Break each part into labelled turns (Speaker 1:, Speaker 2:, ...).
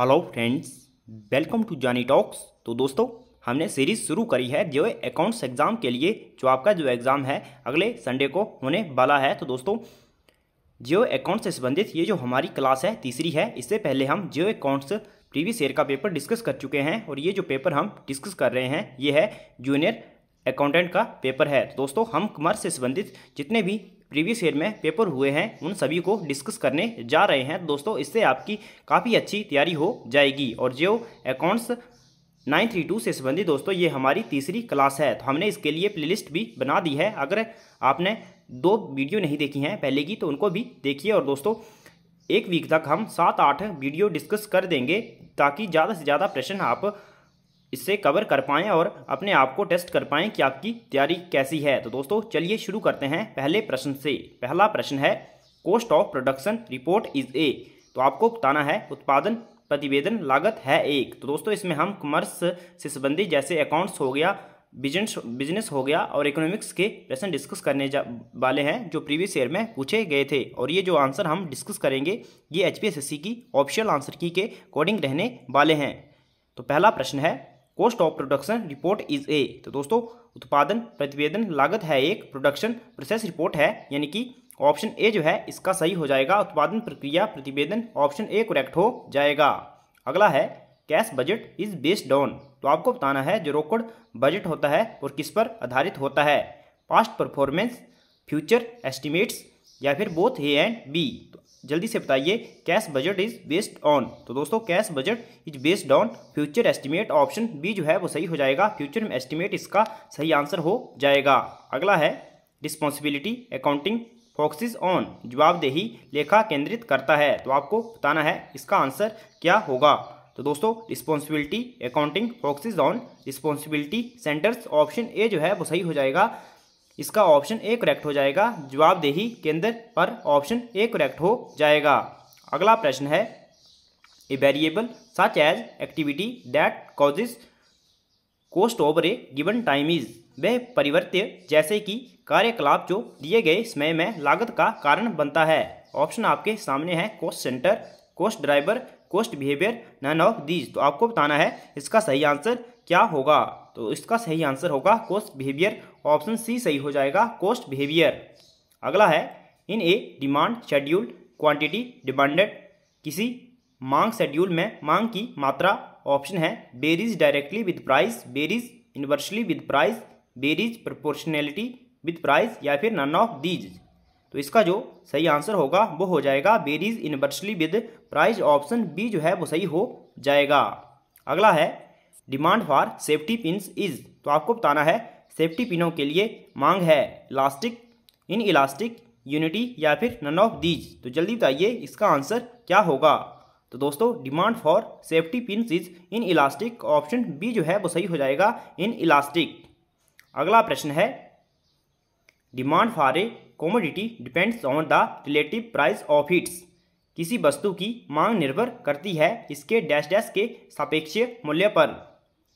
Speaker 1: hello friends welcome to Jani talks तो दोस्तों हमने सीरीज शुरू करी है जो अकाउंट्स एग्ज़ाम के लिए जो आपका जो एग्ज़ाम है अगले संडे को होने वाला है तो दोस्तों जियो अकाउंट से संबंधित ये जो हमारी क्लास है तीसरी है इससे पहले हम जियो अकाउंट्स प्रीवियस ईयर का पेपर डिस्कस कर चुके हैं और ये जो पेपर हम डिस्कस कर रहे हैं ये है जूनियर अकाउंटेंट का पेपर है दोस्तों हम कमर्स से संबंधित जितने भी प्रीवियस ईयर में पेपर हुए हैं उन सभी को डिस्कस करने जा रहे हैं दोस्तों इससे आपकी काफ़ी अच्छी तैयारी हो जाएगी और जो अकाउंट्स नाइन थ्री टू से संबंधित दोस्तों ये हमारी तीसरी क्लास है तो हमने इसके लिए प्लेलिस्ट भी बना दी है अगर आपने दो वीडियो नहीं देखी हैं पहले की तो उनको भी देखिए और दोस्तों एक वीक तक हम सात आठ वीडियो डिस्कस कर देंगे ताकि ज़्यादा से ज़्यादा प्रश्न आप इससे कवर कर पाएँ और अपने आप को टेस्ट कर पाएँ कि आपकी तैयारी कैसी है तो दोस्तों चलिए शुरू करते हैं पहले प्रश्न से पहला प्रश्न है cost of production report is a तो आपको बताना है उत्पादन प्रतिवेदन लागत है एक तो दोस्तों इसमें हम कॉमर्स से संबंधित जैसे अकाउंट्स हो गया बिजनेस बिजनेस हो गया और इकोनॉमिक्स के प्रश्न डिस्कस करने जा वाले हैं जो प्रीवियस ईयर में पूछे गए थे और ये जो आंसर हम डिस्कस करेंगे ये एच की ऑप्शियल आंसर की के अकॉर्डिंग रहने वाले हैं तो पहला प्रश्न है cost of production report is a तो दोस्तों उत्पादन प्रतिवेदन लागत है एक प्रोडक्शन प्रोसेस रिपोर्ट है यानी कि ऑप्शन ए जो है इसका सही हो जाएगा उत्पादन प्रक्रिया प्रतिवेदन ऑप्शन ए करेक्ट हो जाएगा अगला है cash budget is based on तो आपको बताना है जो रोकड़ बजट होता है और किस पर आधारित होता है पास्ट परफॉर्मेंस फ्यूचर एस्टिमेट्स या फिर बोथ ए एंड बी तो जल्दी से बताइए cash budget is based on तो दोस्तों cash budget is based on future estimate option B जो है वो सही हो जाएगा फ्यूचर में एस्टिमेट इसका सही आंसर हो जाएगा अगला है रिस्पॉन्सिबिलिटी अकाउंटिंग फोक्सिस ऑन जवाबदेही लेखा केंद्रित करता है तो आपको बताना है इसका आंसर क्या होगा तो दोस्तों responsibility accounting focuses on responsibility centres option A जो है वो सही हो जाएगा इसका ऑप्शन ए करेक्ट हो जाएगा जवाबदेही केंद्र पर ऑप्शन ए करेक्ट हो जाएगा अगला प्रश्न है a variable such as activity that causes cost over a given time is वह परिवर्त्य जैसे कि कार्यकलाप जो दिए गए समय में लागत का कारण बनता है ऑप्शन आपके सामने है cost centre cost driver cost behaviour none of these तो आपको बताना है इसका सही आंसर क्या होगा तो इसका सही आंसर होगा कोस्ट बिहेवियर ऑप्शन सी सही हो जाएगा कोस्ट बिहेवियर अगला है in a demand schedule quantity demanded किसी मांग शेड्यूल में मांग की मात्रा ऑप्शन है varies directly with price varies inversely with price varies proportionality with price या फिर नन ऑफ दीज तो इसका जो सही आंसर होगा वो हो जाएगा varies inversely with price option B जो है वो सही हो जाएगा अगला है demand for safety pins is तो आपको बताना है सेफ्टी पिनों के लिए मांग है इलास्टिक इन इलास्टिक यूनिटी या फिर नन ऑफ दीज तो जल्दी बताइए इसका आंसर क्या होगा तो दोस्तों demand for safety pin is inelastic option B जो है वो सही हो जाएगा इन इलास्टिक अगला प्रश्न है demand for a commodity depends on the relative price of its किसी वस्तु की मांग निर्भर करती है इसके डैश डैश के सापेक्षीय मूल्य पर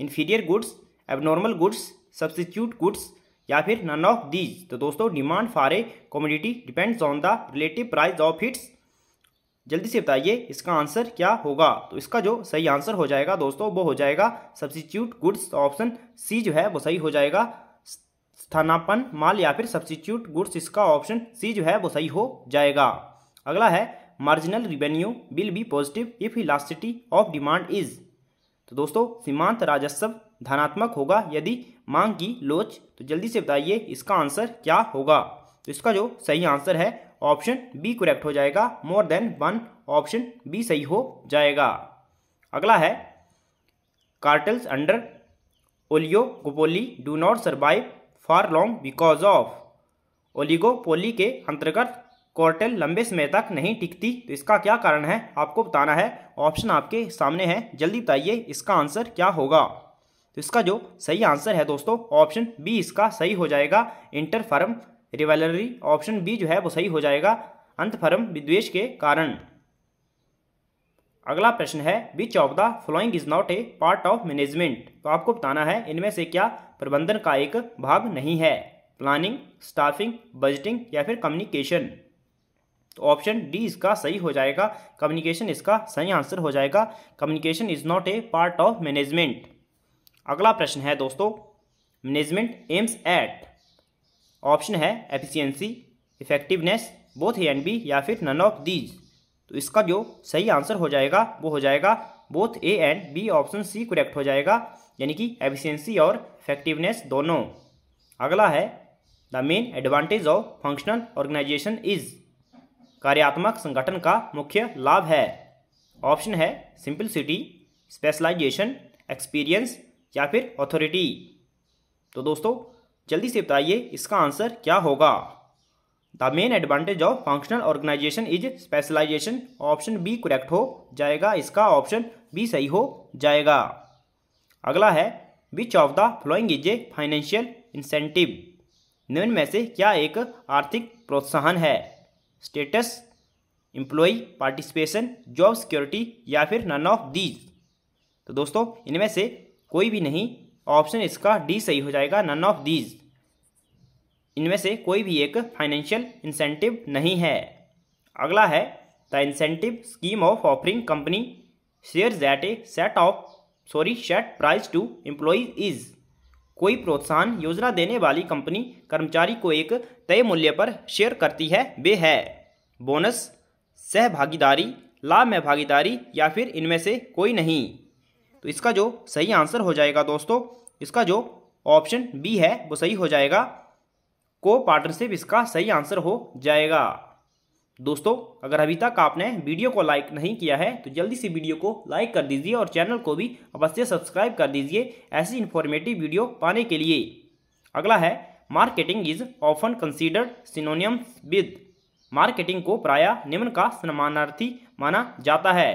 Speaker 1: inferior goods abnormal goods substitute goods या फिर नन ऑफ दीज तो दोस्तों demand for a commodity depends on the relative price of its जल्दी से बताइए इसका आंसर क्या होगा तो इसका जो सही आंसर हो जाएगा दोस्तों वो हो जाएगा सब्सिट्यूट गुड्स ऑप्शन सी जो है वो सही हो जाएगा स्थानापन माल या फिर सब्सिट्यूट गुड्स इसका ऑप्शन सी जो है वो सही हो जाएगा अगला है marginal revenue will be positive if elasticity of demand is तो दोस्तों सीमांत राजस्व धनात्मक होगा यदि मांग की लोच तो जल्दी से बताइए इसका आंसर क्या होगा तो इसका जो सही आंसर है ऑप्शन बी करेक्ट हो जाएगा more than one option B सही हो जाएगा अगला है cartels under oligopoly do not survive for long because of oligopoly के अंतर्गत कॉर्टेल लंबे समय तक नहीं टिकती तो इसका क्या कारण है आपको बताना है ऑप्शन आपके सामने है जल्दी बताइए इसका आंसर क्या होगा तो इसका जो सही आंसर है दोस्तों ऑप्शन बी इसका सही हो जाएगा inter firm rivalry option B जो है वो सही हो जाएगा अंत फर्म विद्वेश के कारण अगला प्रश्न है which of the following is not a part of management तो आपको बताना है इनमें से क्या प्रबंधन का एक भाग नहीं है प्लानिंग स्टाफिंग बजटिंग या फिर कम्युनिकेशन तो ऑप्शन डी इसका सही हो जाएगा कम्युनिकेशन इसका सही आंसर हो जाएगा communication is not a part of management अगला प्रश्न है दोस्तों मैनेजमेंट एम्स एट ऑप्शन है efficiency effectiveness both A and B या फिर नन ऑफ दीज तो इसका जो सही आंसर हो जाएगा वो हो जाएगा both A and B option C correct हो जाएगा यानी कि एफिशियंसी और इफेक्टिवनेस दोनों अगला है the main advantage of functional organization is कार्यात्मक संगठन का मुख्य लाभ है ऑप्शन है सिंपल सिटी स्पेशलाइजेशन एक्सपीरियंस या फिर अथॉरिटी तो दोस्तों जल्दी से बताइए इसका आंसर क्या होगा the main advantage of functional organization is specialization option B correct हो जाएगा इसका ऑप्शन बी सही हो जाएगा अगला है which of the following is a financial incentive निम्न में से क्या एक आर्थिक प्रोत्साहन है status employee participation job security या फिर नन ऑफ दीज तो दोस्तों इनमें से कोई भी नहीं ऑप्शन इसका डी सही हो जाएगा नन ऑफ दीज इनमें से कोई भी एक फाइनेंशियल इंसेंटिव नहीं है अगला है the incentive scheme of offering company shares at a set of sorry set price to employees is कोई प्रोत्साहन योजना देने वाली कंपनी कर्मचारी को एक तय मूल्य पर शेयर करती है वे है बोनस सहभागीदारी लाभ में भागीदारी या फिर इनमें से कोई नहीं तो इसका जो सही आंसर हो जाएगा दोस्तों इसका जो ऑप्शन बी है वो सही हो जाएगा को पार्टनरशिप इसका सही आंसर हो जाएगा दोस्तों अगर अभी तक आपने वीडियो को लाइक नहीं किया है तो जल्दी से वीडियो को लाइक कर दीजिए और चैनल को भी अवश्य सब्सक्राइब कर दीजिए ऐसी इन्फॉर्मेटिव वीडियो पाने के लिए अगला है marketing is often considered synonymous with marketing को प्रायः निम्न का सम्मानार्थी माना जाता है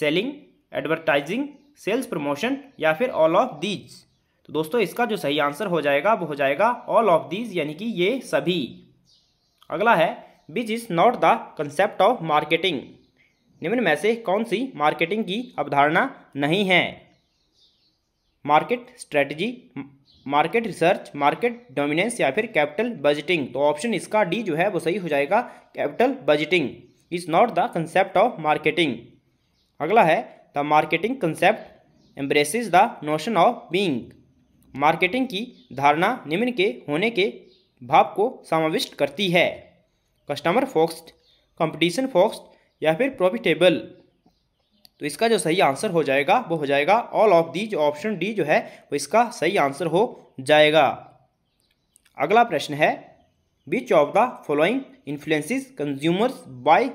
Speaker 1: सेलिंग एडवर्टाइजिंग सेल्स प्रमोशन या फिर ऑल ऑफ दीज तो दोस्तों इसका जो सही आंसर हो जाएगा वो हो जाएगा ऑल ऑफ दीज यानी कि ये सभी अगला है which is not the concept of marketing निम्न में से कौन सी मार्केटिंग की अवधारणा नहीं है market strategy market research market dominance या फिर कैपिटल बजटिंग तो ऑप्शन इसका डी जो है वो सही हो जाएगा capital budgeting is not the concept of marketing अगला है the marketing concept embraces the notion of being marketing की धारणा निम्न के होने के भाव को समाविष्ट करती है कस्टमर फोक्स्ड कंपटीशन फोक्स्ड या फिर प्रॉफिटेबल तो इसका जो सही आंसर हो जाएगा वो हो जाएगा ऑल ऑफ दी जो ऑप्शन डी जो है वो इसका सही आंसर हो जाएगा अगला प्रश्न है which of the following influences consumers buy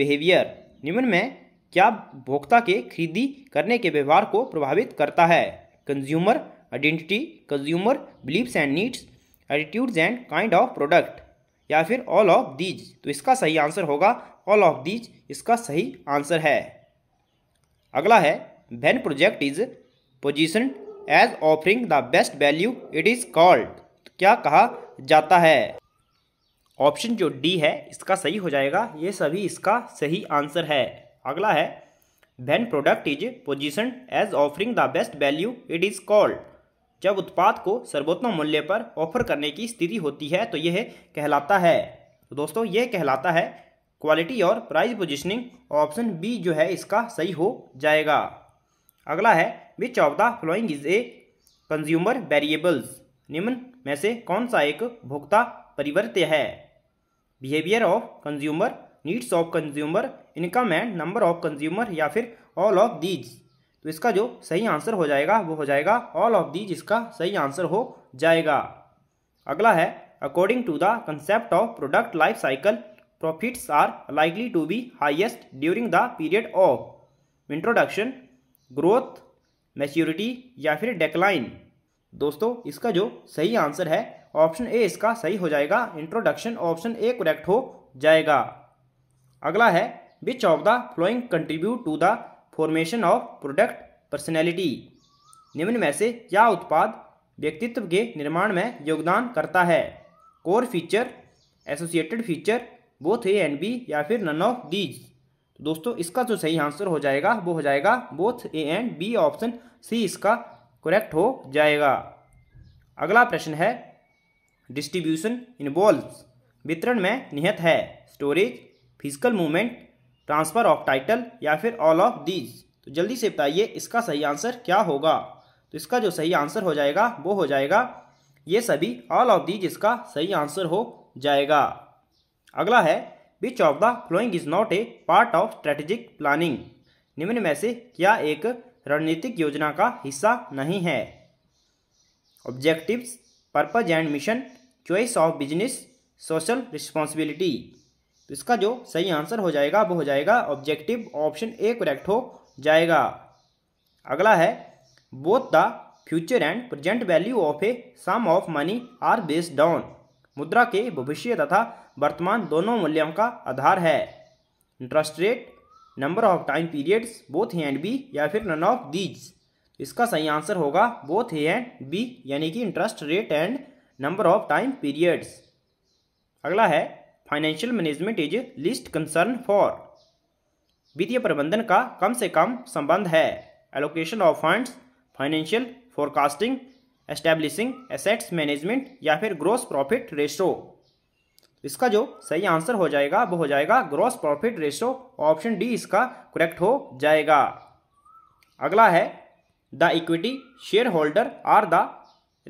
Speaker 1: behaviour निम्न में क्या भोक्ता के खरीदी करने के व्यवहार को प्रभावित करता है consumer identity consumer beliefs and needs attitudes and kind of product या फिर ऑल ऑफ दीज तो इसका सही आंसर होगा ऑल ऑफ दीज इसका सही आंसर है अगला है when project is position as offering the best value it is called क्या कहा जाता है ऑप्शन जो डी है इसका सही हो जाएगा ये सभी इसका सही आंसर है अगला है when product is position as offering the best value it is called जब उत्पाद को सर्वोत्तम मूल्य पर ऑफर करने की स्थिति होती है तो यह कहलाता है तो दोस्तों यह कहलाता है क्वालिटी और प्राइस पोजिशनिंग ऑप्शन बी जो है इसका सही हो जाएगा अगला है which of the following is a consumer variables निम्न में से कौन सा एक भोक्ता परिवर्त्य है behaviour of consumer needs of consumer income and number of consumer या फिर ऑल ऑफ दीज तो इसका जो सही आंसर हो जाएगा वो हो जाएगा ऑल ऑफ दी जिसका सही आंसर हो जाएगा अगला है according to the concept of product life cycle profits are likely to be highest during the period of introduction growth maturity या फिर डेक्लाइन दोस्तों इसका जो सही आंसर है ऑप्शन ए इसका सही हो जाएगा इंट्रोडक्शन ऑप्शन ए करेक्ट हो जाएगा अगला है which of the following contribute to the formation of product personality निम्न में से क्या उत्पाद व्यक्तित्व के निर्माण में योगदान करता है core feature associated feature both A and B या फिर नन ऑफ डीज तो दोस्तों इसका जो सही आंसर हो जाएगा वो हो जाएगा both A and B option C इसका करेक्ट हो जाएगा अगला प्रश्न है डिस्ट्रीब्यूशन इन्वॉल्व वितरण में निहित है storage physical movement transfer of title या फिर ऑल ऑफ दीज तो जल्दी से बताइए इसका सही आंसर क्या होगा तो इसका जो सही आंसर हो जाएगा वो हो जाएगा ये सभी ऑल ऑफ दीज इसका सही आंसर हो जाएगा अगला है which of the following is not a part of strategic planning निम्न में से क्या एक रणनीतिक योजना का हिस्सा नहीं है objectives purpose and mission choice of business social responsibility तो इसका जो सही आंसर हो जाएगा वो हो जाएगा ऑब्जेक्टिव ऑप्शन ए करेक्ट हो जाएगा अगला है both the future and present value of a sum of money are based down मुद्रा के भविष्य तथा वर्तमान दोनों मूल्यों का आधार है interest rate number of time periods both and B या फिर नन ऑफ दीज इसका सही आंसर होगा बोथ ए एंड बी यानी कि interest rate and number of time periods अगला है financial management is least concern for वित्तीय प्रबंधन का कम से कम संबंध है allocation of funds financial forecasting establishing assets management या फिर ग्रोस प्रॉफिट रेशो इसका जो सही आंसर हो जाएगा वो हो जाएगा gross profit ratio option D इसका करेक्ट हो जाएगा अगला है the equity share holder are the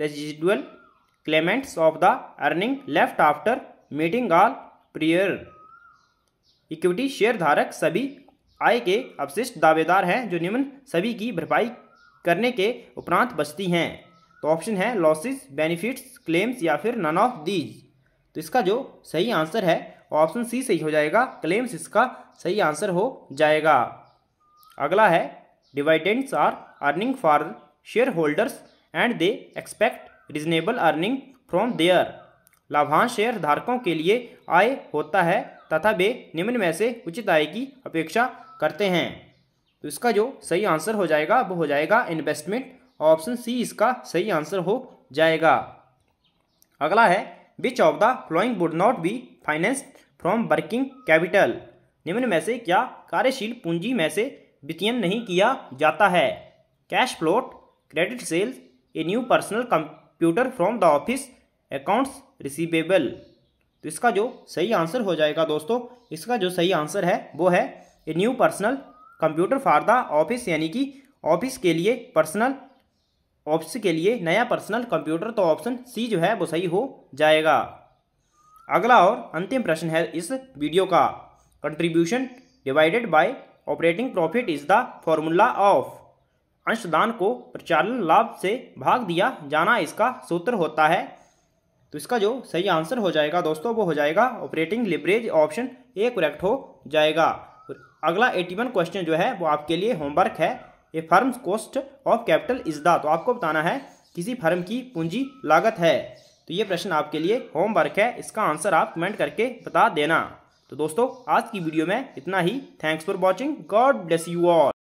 Speaker 1: residual claimants of the earning left after meeting all prior equity share धारक सभी आय के अवशिष्ट दावेदार हैं जो निम्न सभी की भरपाई करने के उपरांत बचती हैं तो ऑप्शन है लॉसेस बेनिफिट्स क्लेम्स या फिर नन ऑफ दीज तो इसका जो सही आंसर है ऑप्शन सी सही हो जाएगा क्लेम्स इसका सही आंसर हो जाएगा अगला है dividends are earning for share holders and they expect reasonable earning from their लाभांश शेयर धारकों के लिए आय होता है तथा वे निम्न में से उचित आय की अपेक्षा करते हैं तो इसका जो सही आंसर हो जाएगा वो हो जाएगा इन्वेस्टमेंट ऑप्शन सी इसका सही आंसर हो जाएगा अगला है which of the following would not be financed from working capital निम्न में से क्या कार्यशील पूंजी में से वित्तीयन नहीं किया जाता है cash float credit sales a new personal computer from the office accounts receivable तो इसका जो सही आंसर हो जाएगा दोस्तों इसका जो सही आंसर है वो है a new personal computer for the office यानी कि ऑफिस के लिए पर्सनल ऑफिस के लिए नया पर्सनल कंप्यूटर तो ऑप्शन सी जो है वो सही हो जाएगा अगला और अंतिम प्रश्न है इस वीडियो का contribution divided by operating profit is the formula of अंशदान को प्रचालन लाभ से भाग दिया जाना इसका सूत्र होता है तो इसका जो सही आंसर हो जाएगा दोस्तों वो हो जाएगा operating leverage option A correct हो जाएगा अगला वन क्वेश्चन जो है वो आपके लिए होमवर्क है a firm cost of capital is the तो आपको बताना है किसी फर्म की पूंजी लागत है तो ये प्रश्न आपके लिए होमवर्क है इसका आंसर आप कमेंट करके बता देना तो दोस्तों आज की वीडियो में इतना ही thanks for watching god bless you all